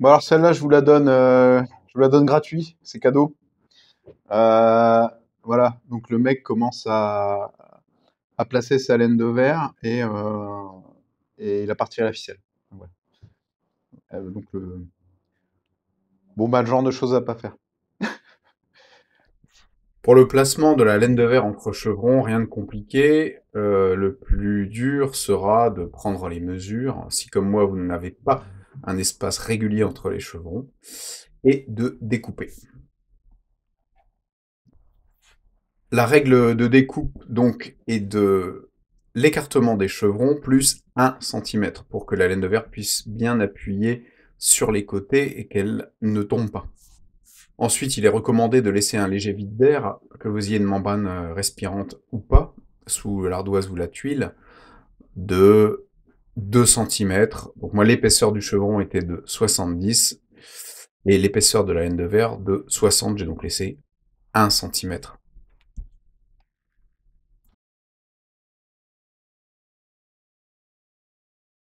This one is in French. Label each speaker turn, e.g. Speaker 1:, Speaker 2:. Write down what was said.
Speaker 1: Bon, alors celle-là, je vous la donne, euh, je vous la donne gratuit, c'est cadeau. Euh, voilà, donc le mec commence à, placer sa laine de verre et, euh, il a parti à la ficelle. donc Bon, bah, le genre de choses à pas faire. Pour le placement de la laine de verre entre chevrons, rien de compliqué. le plus dur sera de prendre les mesures. Si comme moi, vous n'avez pas un espace régulier entre les chevrons, et de découper. La règle de découpe donc est de l'écartement des chevrons plus 1 cm pour que la laine de verre puisse bien appuyer sur les côtés et qu'elle ne tombe pas. Ensuite, il est recommandé de laisser un léger vide d'air, que vous ayez une membrane euh, respirante ou pas, sous l'ardoise ou la tuile, de 2 cm. Donc moi, l'épaisseur du chevron était de 70 et l'épaisseur de la laine de verre de 60. J'ai donc laissé 1 cm.